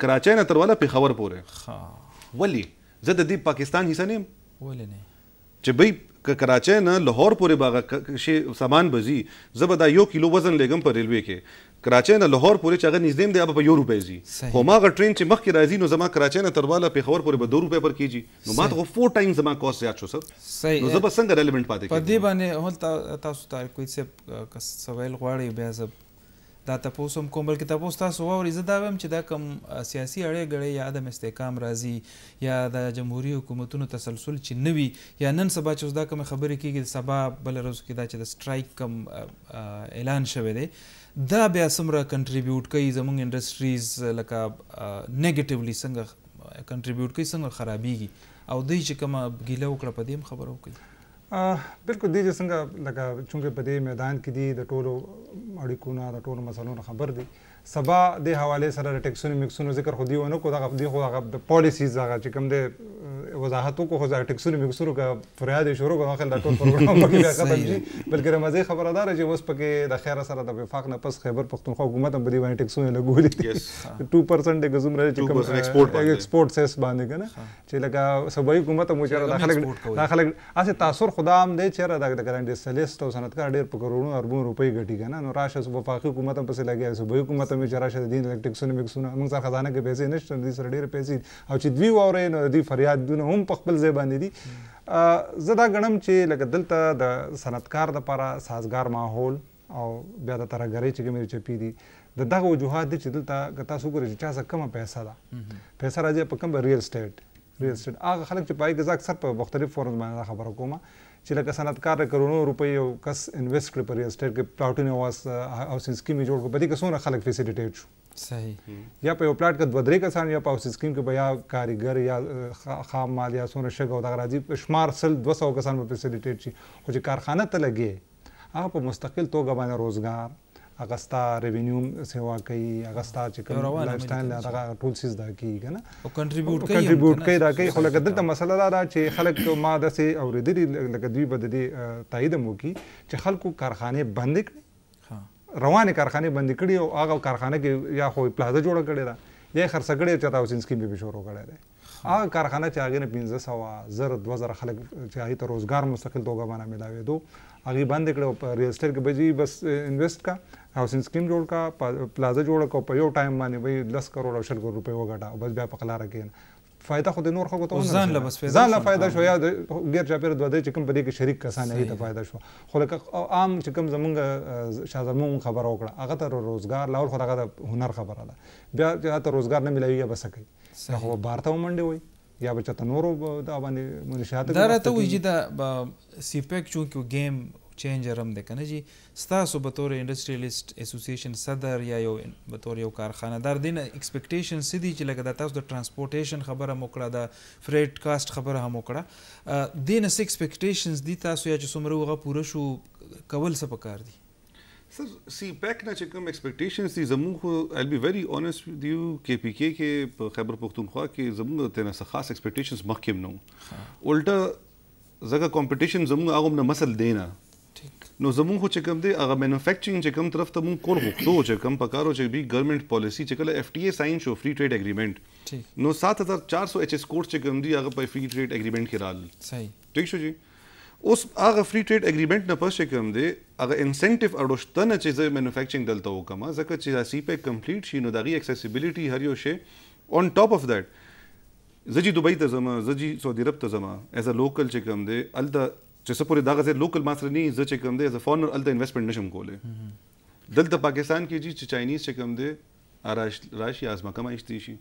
کراچۍ نه تر والا پېښور پورې ها ولی زه د دې پاکستان حصہ نه ولې نه چې بھئی که کراچۍ نه لاهور پورې باغه شی سامان بزي زبدا یو کیلو وزن لګم په ریلوې کې کراچۍ نه لاهور پورې چې هغه نږدې دی په یو روپۍ زی خو ما غ ټرین چې مخکې راځي نو زما کراچۍ نه ترواله په خبر پورې به 2 روپۍ پر کیږي نو ما ته فور ټایم زما کوست زیات شو سر نو زه به څنګه ریلیونټ پاتې کیږم په دې باندې هول تاسو ته کوئی څه سوال غواړي بیا زه دا تاسو هم کوم بلکې تاسو تاسو ووري زه دا ویم چې دا کوم سیاسي اړې غړې یا عدم استحکام راځي یا د جمهوریت حکومتونو تسلسل چې نوي یا نن سبا چې دا کوم خبرې کیږي سبا بل ورځ کې دا چې د سټرایک کوم اعلان شوه دی دا بیا سمره کنټریبیوټ کوي زمونږ انډستریز لکه نیگیټیولی څنګه کنټریبیوټ کوي څنګه خرابيږي او دوی چې کومه ګیله وکړه په دې خبرو کوي بالکل دی چې څنګه لکه چونکې په دې میدان کې دی د ټولو اړیکو نه د ټولو مسلو نه خبر دی سبا د حواله سره د ټیکسونو میکسونو ذکر خو دی ونه کو دغه دی خو هغه د پالیسیز هغه چې کوم دی وضاحت وکړو ځکه ټکسونه مکسونه کا فریاد شروع کړو خل دا ټول پروګرام پکې بیا ختم شي بلکې رمزه خبردار چې اوس پکې د خیر سره د وفاق نه پس خیبر پختونخوا حکومت هم بری باندې ټکسونه لګولي 2% د ګزم راځي چې کوم ایکسپورټ سیس باندې کنه چې لکه سبای حکومت هم چیرې داخله داخله اسه تاثیر خدام دی چیرې د ګرانډي سلیست او صنعتکار ډیر په کروڑونو اربونو روپۍ ګټي کنه نو راشه وفاقي حکومت هم پسې لګیا سبای حکومت هم چیرې راشه دین الکتریکسونه مکسونه موږ سره خزانه کې پیسې نشته دې سره ډیر پیسې او چې دوی وره نو دوی فریاد سندونه هم په خپل ځای باندې دي زه دا غنم چې لکه دلته د صنعتکار د لپاره سازگار ماحول او بیا د ترګری چې کومې چپی دي د دغه وجوهات دي چې دلته که تاسو ګورئ چې چا څه کمه پیسې ده پیسې راځي په کم ریل اسټیټ ریل اسټیټ هغه خلک چې پای کې اکثر په مختلف فورم باندې خبره کومه چې لکه صنعتکار کرونو روپۍ یو کس انویسټ کړي په ریل اسټیټ کې پلاټونه واس هاوسینګ سکیم جوړ کړ په دې کې څومره خلک فیسیلیټیټ شو صحیح یا په یو پلاټ کې دوه درې کسان یا په سکرین کې بیا کاریګر یا خام مال یا سونه شګه او دغه راځي شمار سل 200 کسان په فیسیلیټیټ شي خو چې کارخانه ته لګي هغه په مستقل توګه باندې روزګار اغستا ریونیو سیوا کوي اغستا چې کوم لایف سټایل دغه ټول سیس دا کوي کنه او کنټریبیوټ کوي کنټریبیوټ کوي دا کوي خو لکه دلته مسله دا چې خلک ما دسه اوریدلي لکه دوی بد دي تایید مو کی چې خلکو کارخانه بند کړي روانه کارخانه بند کړي او هغه کارخانه کې یا خو پلازا جوړ کړي دا یې خرڅ کړي چې تاسو سکیم به شروع کړي دي هغه کارخانه چې هغه 1500 زر 2000 خلک چې هغه ته روزګار مستقل توګه باندې ملاوي دو هغه باندې کړو په ریل اسټیټ کې بجې بس انویسټ کا هاوسینګ سکیم جوړ کا پلازا جوړ کا په یو ټایم باندې وای 10 کروڑ او 20 کروڑ روپے وګټا بس بیا په قلاره کې فائدہ خو د نور خلکو ته ځان له بس فائدہ ځان له فائدہ شو یا د غیر چاپیر دوه چې کوم په دې کې شریک کسان هي ته فائدہ شو خو لکه عام چې کوم زمونږ شاهزمون خبر وکړه هغه ته روزګار لاول خو هغه د هنر خبره ده بیا ته روزګار نه ملایي یا بس کوي خو بارته ومنډي وي یا بچته نورو دا باندې منشات دا راته وایي چې دا سیپک چونکو گیم چینجر هم دی که نه چې ستاسو به طور انډسټریلیسټ اسوسیشن صدر یا یو به طور یو کارخانه دار دی نه اکسپکټیشن څه دي چې لکه دا تاسو د ټرانسپورټیشن خبره هم وکړه د فریډ کاسټ خبره هم وکړه دې نه څه اکسپکټیشنز دي تاسو یا چې څومره هغه پوره شو کول څه پکار دي سر سی پیک نه چې کوم اکسپیکټیشنز دي زموږ خو I'll be very honest with you کې پی کې کې په خیبر پختونخوا کې زموږ ته نه خاص اکسپیکټیشنز مخکې نه الټا زګه کمپټیشن زموږ هغه نه مسل دینا نو زموږ خو چې کوم دی هغه مینوفیکچرینګ چې کوم طرف ته مونږ کول غوښتو چې کوم پکارو چې بي ګورنمنت پالیسی چې کله اف ټي اي ساين شو فری ټریډ اګریمنت نو 7400 ایچ اس کوډ چې کوم دی هغه په فری ټریډ اګریمنت کې راغلی صحیح ٹھیک شو جی اوس هغه فری ټریډ اګریمنت نه پښه کوم دی هغه انسنټیو اډوشتنه چې زه مینوفیکچرینګ دلته وکم ځکه چې سی پی کمپلیټ شي نو دغه accessibility هر یو شی اون ټاپ اف دټ زجی دبي ته زما زجی سعودي عرب ته زما ایز ا لوکل چې کوم دی الدا چې سپورې دغه ځای لوکل ماسرنی زه چې کوم دی زه فورنر الته انویسټمنټ نشم کولی دلته پاکستان کې چې چاینیز چې کوم دی راشي از مکه مایشتي شي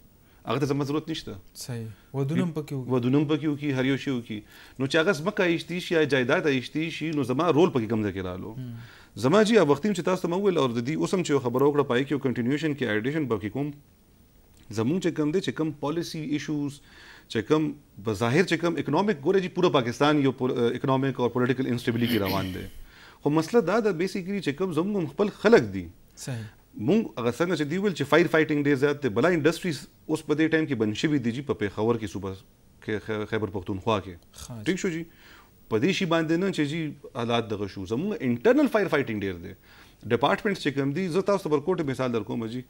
هغه ته زما ضرورت نشته صحیح ودونم پکې وکي ودونم پکې وکي هر یو شی وکي نو چې هغه زمکه ایشتي شي یا جایداد ایشتي شي نو زما رول پکې کوم ځای کې رالو زما جی هغه وختیم چې تاسو ته مول او د دې اوسم چې خبرو کړه پای کې کنټینیوشن کې اډیشن پکې کوم زمونږ چې کوم دی چې کوم پالیسی ایشوز چې کوم بظاهر چې کوم اکونومک ګوره چې پوره پاکستان یو اکونومک او پولیټیکل instability روان دی خو مسله دا ده بیسیکلی چې کوم زموږ خپل خلک دي صحیح مونږ هغه څنګه چې دی ویل چې فایر فایټینګ ډیر زیات دی بلای انډستریز اوس په دې ټایم کې بنشي وي دي چې په پیښور کې صوبه کې خیبر پختونخوا کې ٹھیک شو جی په دې شی باندې نه چې جی حالات دغه شو زموږ انټرنل فایر فایټینګ ډیر دی ډپارټمنټس چې کوم دي زه تاسو ته برکوټ مثال درکوم جی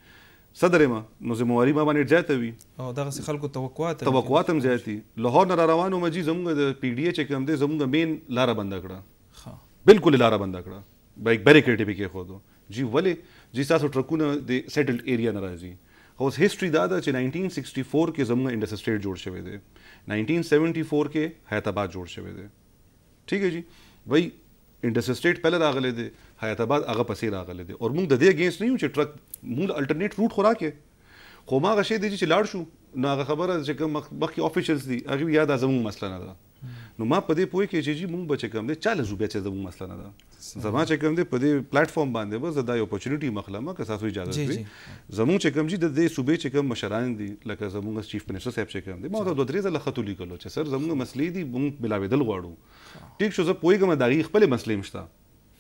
صدر ما نو زمواري ما باندې ځای ته وي او دغه خلکو توقعات توقعات هم ځای دي لاهور نه روانو مجي زموږ د پی ډی چې کوم دی زموږ مین لار بند کړه ها بالکل لار بند کړه بایک بیریکیټ به کې خو جی ولې جی تاسو ټرکونه د سیټلډ ایریا نه راځي اوس هیستوري دا ده چې 1964 کې زموږ انډس سټیټ جوړ شوی دی 1974 کې حیدرآباد جوړ شوی دی ٹھیک ہے جی بھائی انڈس سٹیٹ پہلے راغلے دے حیات آباد هغه پسې راغله دي او موږ د دې اگینست نه یو چې ټرک موږ الټرنیټ روټ خورا کې خو ما غشې دي چې لاړ شو نو هغه خبره چې کوم مخکې افیشلز دي هغه یاد ازمو مسله نه ده نو ما په دې پوه کې چې جی موږ بچ کوم دي چاله زوبیا چې زمو مسله نه ده زما چې کوم دي په دې پلیټ فارم باندې به زدا یو اپورتونټی مخلمه که تاسو اجازه وي زمو چې کوم جی د دې صوبې چې کوم مشران دي لکه زمو چیف منسٹر صاحب چې کوم دي ما ته دوه درې ځله خطولي کولو چې سر زمو مسلې دي موږ بلاویدل غواړو ټیک شو زه پوهیږم دا غي خپل مسلې مشته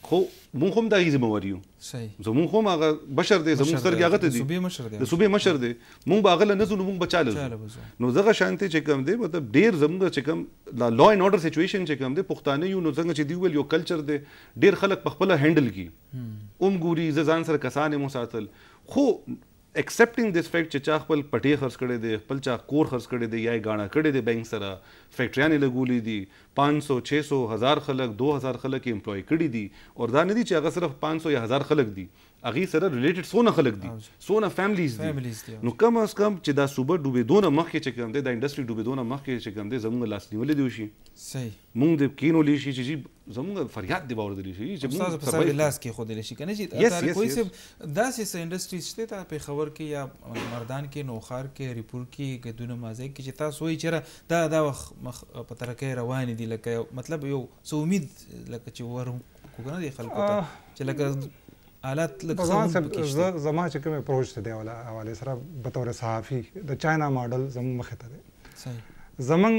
خو مونږ هم دغه ذمہواری یو صحیح زمونږ هم هغه بشر دی زمونږ سره هغه ته دی صوبې مشر دی صوبې مشر دی مونږ باغله نه زونو مونږ بچاله نو زغه شانته چې کوم دی مطلب ډیر زمونږ چې کوم لا لا ان اورډر سچويشن چې کوم دی پښتانه یو نو څنګه چې دی ویل یو کلچر دی ډیر خلک په خپل هندل کی اوم ګوري ځان سره کسانې مو ساتل خو accepting this fact چې چا خپل پټې خرڅ کړي دي خپل چا کور خرڅ کړي دي یا غاڼه کړي دي بینک سره فیکټریانې لګولې دي 500 600 1000 خلک 2000 خلک امپلوي کړي دي اور دا نه دي چې هغه صرف 500 یا 1000 خلک دي اغه سره ریلیټډ سونه خلک دي سونه فیملیز دي نو کم از کم چې دا صوبه ډوبېدونه مخکې چې کوم دی دا انډستری ډوبېدونه مخکې چې کوم دی زموږ لاس نیولې دی شي صحیح مونږ د کینولې شي چې زموږ فریاد دی باور دی شي چې موږ په سبا لاس کې خو دلشي کنه چې تاسو کوئی څه داسې څه انډستری شته ته په خبر کې یا مردان کې نوخار کې ریپور کې ګدونه مازه کې چې تاسو وایي چې دا دا وخت په ترکه روان دي لکه مطلب یو څه امید لکه چې ورم کو کنه دی خلکو ته چې لکه حالات لکه ځان سره زما چې کوم اپروچ ته دی ولا حواله سره به تور صحافي د چاینا ماډل زمو مخه ته دی صحیح زمون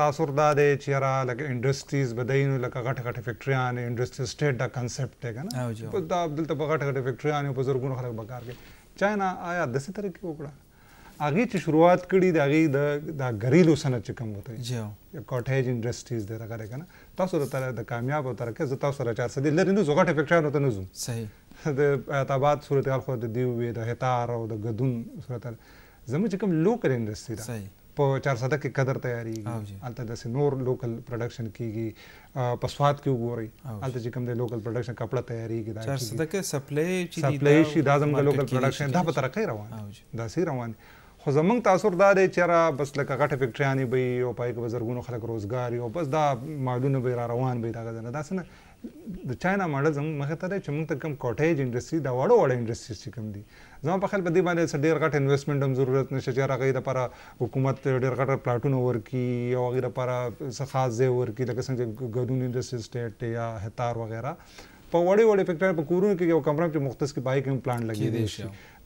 تاثر دا دی چې را لکه انډستریز بداینو لکه غټ غټ فیکټریان انډستری سټیټ دا کنسپټ دی کنه په دا عبدل ته غټ غټ فیکټریان په زرګونو خلک بکار کې چاینا آیا د څه طریقې وکړه اغه چې شروعات کړي دا غي د غریلو صنعت کم وته جی کوټیج انډستریز دغه کنه تاسو د کامیاب او ترکه ز تاسو را چار سدي لري نو زغټ فیکټریان ته نو صحیح د اعتباد صورتحال خو د دیو وی د هتار او د غدون صورتحال زموږ چې کوم لوکل انډستری ده په 400 کې قدر تیاری الته د نور لوکل پروډکشن کیږي په سواد کې وګوري الته چې کوم د لوکل پروډکشن کپڑا تیاری کیږي 400 کې سپلای چې سپلای شي د اعظم د لوکل پروډکشن دا په ترقه روان دا سي روان خو زمنګ تاثیر دا دی چې را بس لکه غټه فیکټریانی به او پای کې زرګونو خلک روزګار او بس دا مالونه به را روان به دا غزنه دا څنګه د چاینا ماډل زموږ مخه ته چې موږ ته کم کوټیج انډستری دا وړو وړو انډستریز چې کم دي زما په خیال په دې باندې ډیر غټ انویسټمنټ هم ضرورت نشته چې راغی لپاره حکومت ډیر غټ پلاټون ورکی او غیر لپاره څه خاص ځای ورکی لکه څنګه چې ګډون انډستری سټیټ یا هتار وغیرہ په وړې وړې فیکټر په کورونو کې یو کمره کې مختص کې بایک پلان لګی دی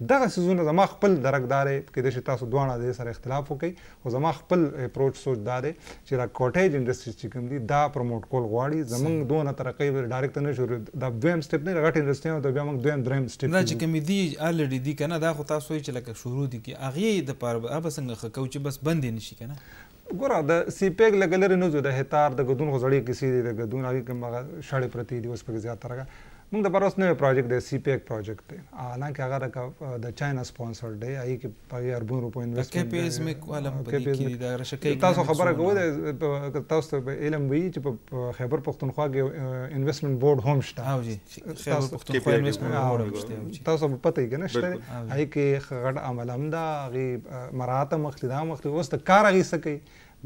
دغه سيزونه زما خپل درکدارې کې د تاسو دوه نه سره اختلاف وکړي او زما خپل اپروچ سوچ دا دی چې را کوټیج انډستری چې کوم دي دا پروموټ کول غواړي زمونږ دوه طرقې ور ډایرکټ نه شروع دا دویم سټپ نه غټ انډستری او دا بیا موږ دویم دریم سټپ دا چې کوم دي الریډي دي کنه دا خو تاسو چې لکه شروع دي کې اغه د پاره به څنګه خکو چې بس بند نشي کنه ګوره د سی پیګ لګلر نه زو د هتار د غدون غزړی کسی د غدون هغه کومه شړې پرتی دی اوس په زیات ترګه موږ د پروس نوې پروجیکټ دی سی پی ایک پروجیکټ دی حالانکه هغه د چاینا سپانسرډ دی هغه کې په اربون روپو انویسټمنټ کې پی ایس میک عالم په کې د رشکې تاسو خبره کوئ تاسو ته علم وی چې په خیبر پښتونخوا کې انویسټمنټ بورډ هم شته او جی خیبر پښتونخوا انویسټمنټ بورډ شته تاسو په پته کې نشته هغه کې غټ عمل هم دا غي مراته مخلدا مخلدا اوس د کار غي سکه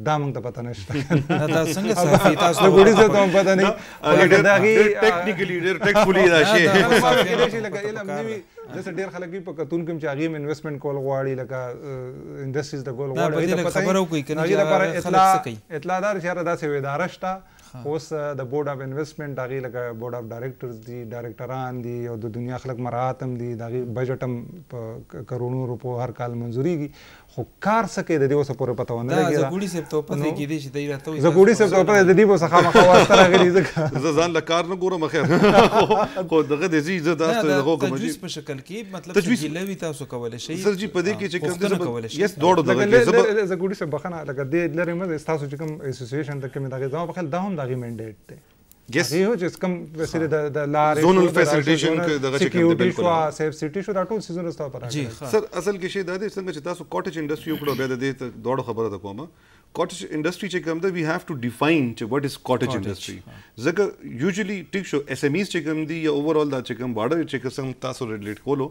دا موږ ته پته نشته دا څنګه صحفي تاسو له ګوډي څه ته پته نه لکه دا غي ټیکنیکلی ډېر ټیکفولي راشي لکه علم نیوي داسې ډېر خلک په کتون کې چې هغه انویسټمنت کول غواړي لکه انډستریز د کول غواړي دا پته خبرو کوي کنه چې اطلاع اطلاع دار چې داسې اداره شته اوس د بورډ اف انویسټمنت هغه لکه بورډ اف ډایریکټرز دي ډایریکټران دي او د دنیا خلک مراعات هم دي دا بجټ هم په کرونو روپو هر کال منځوريږي خو کار سکے د دې اوسه پورې پته ونه لګی دا زګوړي سپ ته پته کې دي چې دای راته وي زګوړي سپ ته پته د دې اوسه خامخا واسطه راغلي ځکه زه ځان له کار نه ګورم خیر خو دغه دې چې زه داسې دغه کوم تجویز په شکل کې مطلب چې لوي تاسو کولای شئ سر جی پدې کې چې کوم دې یس دوړ دغه زګوړي سپ بخنه لکه دې لری مزه تاسو چې کوم اسوسییشن ته کوم دغه ځواب خل دا هم دغه منډیټ دی yes. هغه چې کوم وسیله د د لارې زونل فیسیلیټیشن کې دغه چې کوم بالکل شو سیف سیټي شو دا ټول سیزن راستو پر جی سر اصل کې شی دا دی څنګه چې تاسو کاټج انډستری وکړو بیا د دې دوړ خبره ده کومه کاټج انډستری چې کوم ده وی هاف ټو ډیفاین چې واټ از کاټج انډستری ځکه یوزلی ټیک شو اس ام ایز چې کوم دی یا اوورال دا چې کوم واړه چې کوم تاسو ریلیټ کولو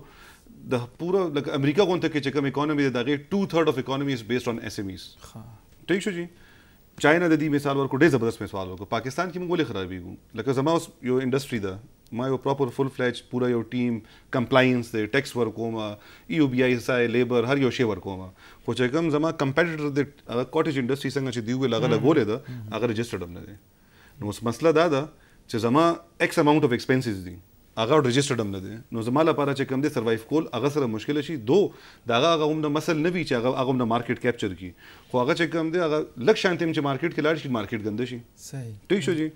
د پورا امریکا غونته کې چې کوم اکانومي ده دغه 2/3 اف اکانومي از بیسډ ان اس ام ایز ها ٹھیک شو جی چاینا د دې مثال ورکو ډېر زبردست مثال ورکو پاکستان کې موږ ولې خرابېږو لکه زما اوس یو انډستری ده ما یو پراپر فل فلیج پورا یو ټیم کمپلاینس دی ټیکس ورکوم ای یو بی آی اس آی لیبر هر یو شی ورکوم خو چې کوم زما کمپیټیټر د کوټیج انډستری څنګه چې دی ویل هغه لګولې ده هغه رجسټرډ هم نه دی نو اوس مسله دا ده چې زما ایکس اماونټ اف ایکسپنسز دي هغه ريجستره هم نه دي نو زما لپاره چې کوم دي سروایو کول هغه سره مشکل شي دو دا هغه هم نه مسل نه وی چې هغه هغه نه مارکیټ کیپچر کی خو هغه چې کوم دي هغه لک شانتیم چې مارکیټ کې لاړ شي مارکیټ غند شي صحیح ټیک شو جی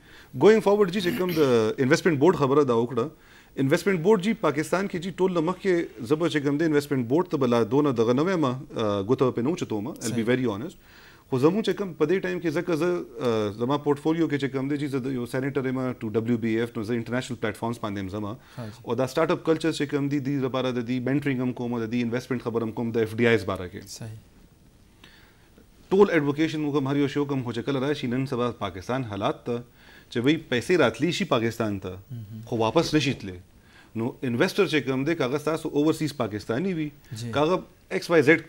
ګوینګ فارورډ جی چې کوم د انویسټمنټ بورډ خبره دا وکړه انویسټمنٹ بورډ جی پاکستان کې جی ټول لمخ کې زبر چې کوم دي انویسټمنٹ بورډ ته بلا دونه دغه نوې ما ګوتو په نو چتوم I'll be very honest خو زموږ چې کوم په دې ټایم کې ځکه زه زما پورتفولیو کې چې کوم دی چې زه یو سینیټر یم ټو ډبلیو بی اف نو زه انټرنیشنل پلیټ فارمز باندې زما او دا سٹارټ اپ کلچر چې کوم دی د لپاره د دی منټرینګ هم کوم د دی انویسټمنټ خبر هم کوم د اف ډی آی باره کې صحیح ټول اډوکیشن موږ هم هر یو شو کوم هو چې کله راشي نن سبا پاکستان حالات ته چې وای پیسې راتلی شي پاکستان ته خو واپس نشي تللی نو انویسټر چې کوم دی کاغذ تاسو اوورسیز پاکستانی وي کاغذ ایکس وای زد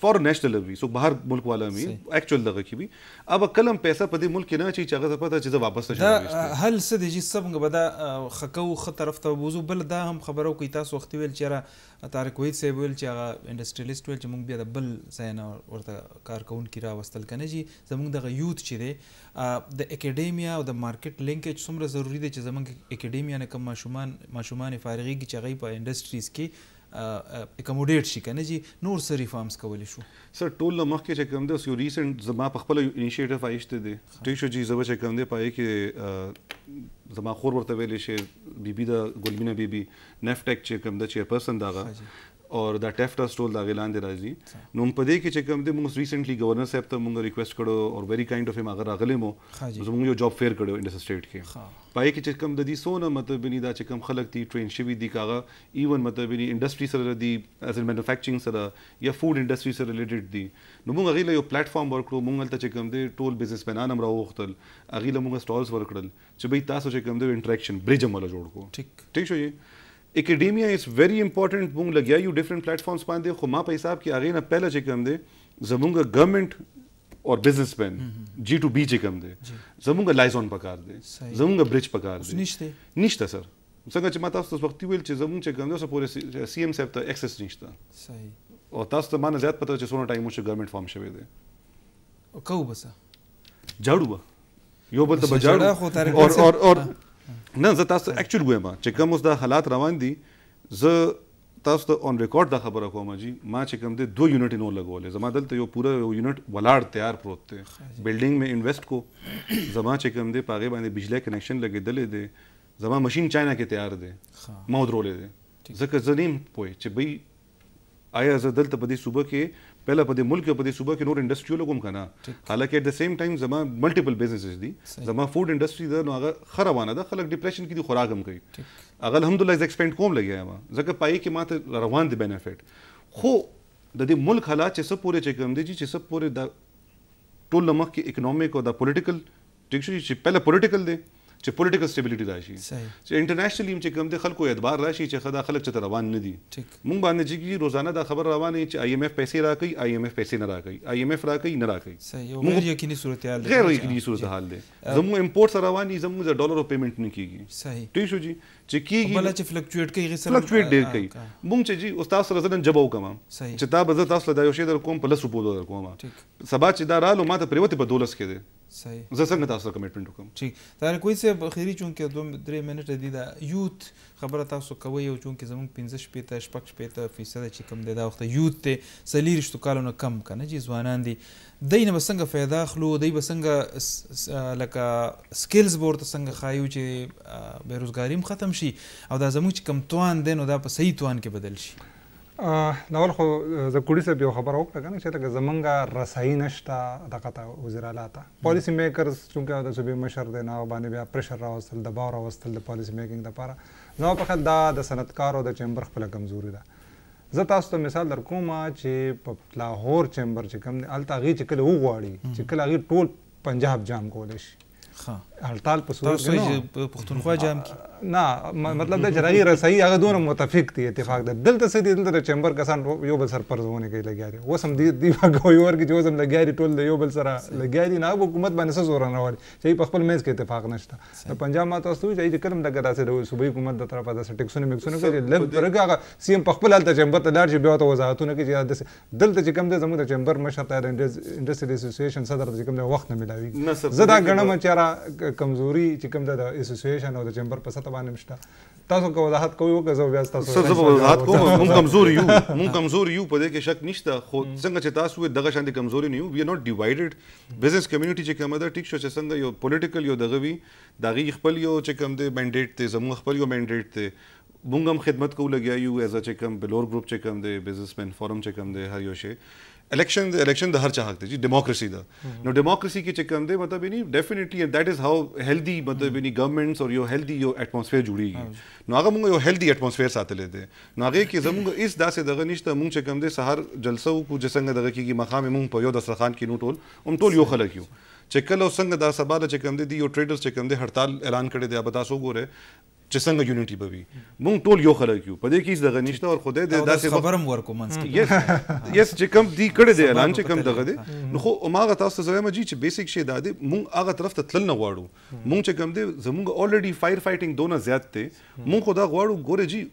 فور نېشنل وي سو بهر ملک والا مي اکچوال دغه کې وي اب کلم پیسې په دې ملک نه چې هغه پته چې واپس نشي هل څه دي چې سبنګ بدا خکو خ طرف ته وزو بل دا هم خبرو کوي تاسو وخت ویل چې را طارق وید سی ویل چې هغه انډستریالیست ویل چې موږ بیا د بل ځای نه ورته کارکون کی را وستل کنه جی زموږ دغه یوت چې دی د اکیډیمیا او د مارکیټ لینکیج څومره ضروری دی چې زموږ اکیډیمیا نه کم ماشومان ماشومان فارغي کې چې هغه په انډستریز کې اکوموډیټ شي کنه چې نور سری فارمز کولی شو سر ټول لمخ کې چې کوم دی اوس یو ریسنت زما په خپل انیشیټیو آیشته دی ټیک شو چې زما چې کوم دی پای کې زما خور ورته ویلې شي بیبي دا ګلمینا بیبي نفټیک چې کوم دی چیرپرسن داغه اور دا ټیف ټاس ټول دا غیلان دی راځي نو په دې کې چې کوم دې موږ ریسنټلی گورنر صاحب ته موږ ریکوست کړو اور ویری کایند اف هیم هغه راغلی مو موږ یو جاب فیر کړو انډس سټیټ کې پای کې چې کوم د دې سونه مطلب ني دا چې کوم خلک دي ټرین شوی دي کاغه ایون مطلب ني انډستری سره دي اس ان مینوفیکچرینګ سره یا فود انډستری سره ریلیټډ دي نو موږ غیله یو پلیټ فارم ورکړو موږ ته چې کوم دې ټول بزنس مینان هم راوختل غیله موږ سټالز ورکړل چې به تاسو چې کوم دې انټریکشن بریج هم جوړ کو ټیک ټیک شو academia is very important bung lagya you different platforms pande khuma paisa ki again pehla chekam de zamunga government और businessmen जी to be चिकम दे जमुंगा liaison पकार दे जमुंगा bridge पकार दे निश्ते निश्ता सर څنګه چې ما تاسو ته وختي ویل چې زمونږ چې ګندو سره پورې سی ایم صاحب ته اکسس نشته صحیح او تاسو ته باندې زیات پته چې څونه ټایم وشه ګورنمنت فارم شوی دی او کو بس جاړو یو بل ته بجاړو اور اور اور نه زه تاسو اکچوال وایم چې کوم اوس دا حالات روان دي زه تاسو ته اون ریکارډ دا خبره کوم چې ما چې کوم دې دوه یونټ نو لګولې زما دلته یو پوره یو یونټ ولاړ تیار پروت دی بلډینګ مې انویسټ کو زما چې کوم دې پاغه باندې بجلی کنیکشن لګیدلې دي زما ماشين چاینا کې تیار دی ما درولې دي ځکه زنیم پوي چې بای آیا زه دلته په دې صوبه کې پهلا په دې ملک په دې صوبه کې نور انډستریو لګوم کنه حالکه ات د سیم ټایم زما ملټیپل بزنسز دي زما فود انډستری ده نو هغه خروانه ده خلک ډیپریشن کې دي خوراک هم کوي هغه الحمدلله از ایکسپیند کوم لګیا ما ځکه پای کې ماته روان دي بینیفټ خو د دې ملک حالات چې سب پورې چې کوم دي چې سب پورې د ټول لمخ کې اکونومیک او د پولیټیکل ټیک شي چې پہله پولیټیکل دی چې پولیټیکل سټیبিলিټي راشي چې انټرنیشنلی چې کوم د خلکو اعتبار راشي چې خدا خلک چې روان نه دي مونږ باندې چې روزانه دا خبر روانه چې آی ایم اف پیسې راکړي آی ایم اف پیسې نه راکړي آی ایم اف راکړي نه راکړي غیر یقیني صورتحال غیر یقیني صورتحال ده زموږ امپورټ روان دي زموږ د ډالر پیمنټ نه کیږي صحیح ټیک شو جی چې کیږي بل چې فلکچویټ کوي غیر فلکچویټ ډیر کوي مونږ چې جی استاد سره زدن جبو کوم چې دا به تاسو له دا یو شی در کوم په لسو بولو در کوم سبا چې دا رالو ماته پریوته په دولس کې ده صحیح زه څنګه تاسو کمیټمنټ وکم چې تر کوی څه خيري چون کې دوه درې منټه دي دا یوت خبره تاسو کوي او چون کې زمونږ 15 شپې ته شپږ شپې ته فیصد چې کم دی دا وخت یوت ته سلیری شتو کالونه کم کنه چې ځوانان دي دینه بسنګ फायदा خلو دی بسنګ لکه سکلز بورد څنګه خایو چې بیروزګاریم ختم شي او دا زمونږ کم توان دین او دا په صحیح توان کې بدل شي ناول خو زکوړي صاحب یو خبره وکړه کنه چې دا زمونږه رسایي نشته دغه ته وزیراله ته پالیسی میکرز چونکه د صوبې مشر دی نه باندې بیا پرشر راوستل دباو راوستل د پالیسی میکینګ لپاره نو په خل دا د صنعتکارو د چمبر خپل کمزوري ده زه تاسو ته مثال درکوم چې په لاهور چمبر چې کوم الته غي چې کله وغواړي چې کله غي ټول پنجاب جام کولای شي هړتال په صورت کې نو پښتونخوا جام کې نه مطلب د جرایي رسایي هغه دونه متفق دي اتفاق د دلته سدي دلته چمبر کسان یو بل سر پرځونه کوي لګیا دي اوس هم دي دی هغه یو ورګي چې اوس هم لګیا دي ټول یو بل سره لګیا دي نه حکومت باندې څه زور نه وړي چې په خپل منځ کې اتفاق نشته د پنجاب ماته اوس چې د کلم دغه داسې د صوبې حکومت د طرفه داسې ټیکسونه میکسونه کوي لږ درګه سی ام په خپل حالت چمبر ته لاړ شي بیا ته وضاحتونه کوي چې دلته چې کوم د زموږ د چمبر مشر ته د انډستری اسوسییشن صدر د کوم وخت نه ملاوي زه دا غنم چې کمزوري چې کوم د اسوسییشن او د چمبر په سطح باندې مشته تاسو کو وضاحت کوی وکړه زه بیا تاسو سره وضاحت کوم موږ کمزور یو موږ کمزور یو په دې کې شک نشته خو څنګه چې تاسو دغه شاندې کمزوري نه یو وی ار ناټ ډیوایډډ بزنس کمیونټي چې کومه ده ټیک شو چې څنګه یو پولیټیکل یو دغه وی دغه خپل یو چې کوم دی منډیټ ته زموږ خپل یو منډیټ ته مونږ هم خدمت کو لګیا یو ایز ا چې کوم بلور ګروپ چې کوم دی بزنس مین فورم چې کوم دی هر یو شی इलेक्शन इलेक्शन दा हर चा हक जी डेमोक्रेसी दा नो डेमोक्रेसी के चक्कर दे मतलब यानी definitely and that is how healthy मतलब यानी गवर्नमेंट्स और यो हेल्दी यो एटमॉस्फेयर जुड़ेगी नो आगे मुंगे यो हेल्दी एटमॉस्फेयर साथ लेते नो आगे के जमुंग इस दा से दगा निश्ता मुंग चक्कर दे सहर जलसा को जसंग दगा की मखा में मुंग पयो दस्तरखान की नो टोल उम टोल यो खलक यू चक्कल और संग दा सबाल चक्कर दे दी यो ट्रेडर्स चक्कर दे हड़ताल ऐलान करे दे अब बता सो गोरे چې څنګه یونټي به وي مونږ ټول یو خلک یو په دې کې دغه نشته او خدای دې داسې خبرم ورکو منځ یس چې کم دی کړه دی اعلان چې کم دغه دی نو خو اماغه تاسو ته زویم چې بیسیک شی داده مونږ هغه طرف ته تلل نه غواړو مونږ چې کم دی زمونږ الریډي فایر فایټینګ دونه زیات دی مونږ خو دا غواړو ګوره جی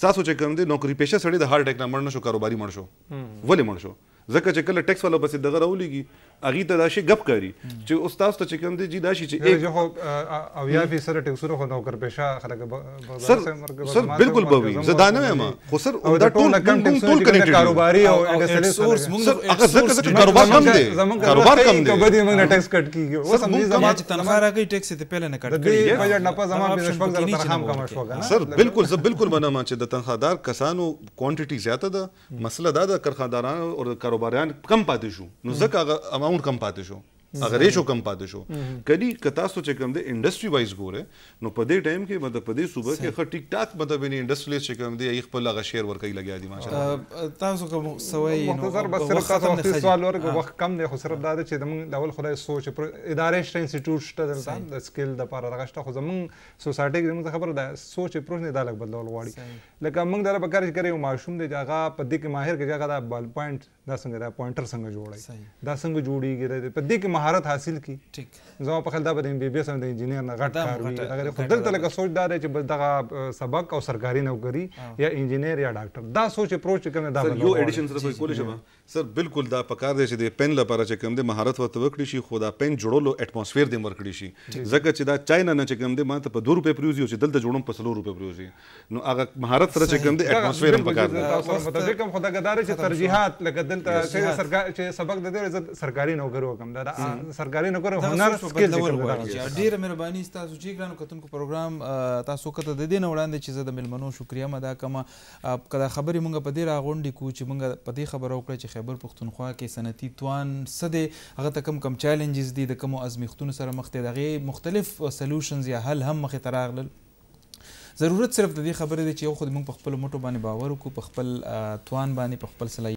تاسو چې کم دی نوکری پېشه سړی د هارت اٹیک نه مړ نشو کاروباري مړ شو ولې مړ شو ځکه چې کله ټیکس والا بس دغه راولېږي اغه ته دا شی غپ کاری چې استاد ته چې کوم دی جی دا شی چې یو جو او یا فی سره ټکسره خو نوکر پېشه خلک سر سر بالکل بوي زدانه ما خو سر او دا ټول ټول کنیکټډ کاروباري او انډستریل سورس موږ هغه زکه زکه کاروبار کم دی کاروبار کم دی کبه دې موږ ټیکس کټ کیږي اوس هم زموږ تنخواه راغی ټیکس ته پہله نه کټ کړی بجټ نه پز زموږ په شپږ زره تنخواه کم شو سر بالکل زه بالکل منم چې د تنخوادار کسانو کوانټیټي زیاته ده مسله دا د کارخاندارانو او کاروباریان کم پاتې شو نو زکه هغه کاؤنٹ کم پاتې شو هغه ریشو کم پاتې شو کلی کتا سو چې کم دی انډستری وایز ګوره نو په دې ټایم کې مطلب په دې صوبه کې خه ټیک ټاک مطلب ان انډستری چې کم دی یې خپل هغه شیر ورکې لګیا دي ماشاءالله تاسو کوم سوي نو مختصر بس صرف تاسو وخت سوال ورکو وخت کم دی خو صرف دا چې د موږ ډول خدای سوچ پر ادارې شته انسټیټیوټ شته دلته د سکل د لپاره راغشته خو زموږ سوسایټي کې موږ خبر ده سوچ پروژه د لګ بدلول غواړي لکه موږ دره په کار کې یو ماشوم دی چې هغه په دې کې ماهر کې هغه دا بال پوینټ دا څنګه دا پوینټر څنګه جوړي دا څنګه جوړیږي په دې کې مهارت حاصل کی ټیک زما په خیال دا به د ام بی بی سم د انجینیر نه غټ کار وي هغه په دلته لکه سوچ دا دی چې بس دغه سبق او سرکاري نوکری یا انجینیر یا ډاکټر دا سوچ اپروچ کوم دا یو اډیشن سره کولای شي سر بالکل دا پکار دی چې د پین لپاره چې کوم دی مهارت ورته وکړي شي خو دا پین جوړولو اټماسفیر دې ورکړي شي ځکه چې دا چاینا نه چې کوم دی ماته په 2 روپې پروزي او چې دلته جوړم په 3 روپې پروزي نو هغه مهارت سره چې کوم دی اټماسفیر هم پکار دی تاسو متفق هم خدای ګدار چې ترجیحات لکه دلته سرکار چې سبق د دې سرکاري نوکرو hmm. کوم دا سرکاري نوکرو هنر سکل ډیره مهرباني تاسو چې ګرانو کتونکو پروګرام تاسو کته د دې نه وړاندې چې زه د ملمنو شکریا مدا کوم کله خبرې مونږ په دې راغونډې کو چې مونږ په دې خبرو کړې چې خیبر پښتونخوا کې صنعتي توان څه دی هغه ته کم کم چیلنجز دي د کومو ازمیښتونو سره مخ دی د هغې مختلف سلوشنز یا حل هم مخې ته راغلل ضرورت صرف د دې خبرې دی چې یو خو موږ په خپلو مټو باندې باور وکړو په خپل توان باندې په خپل صلاحیت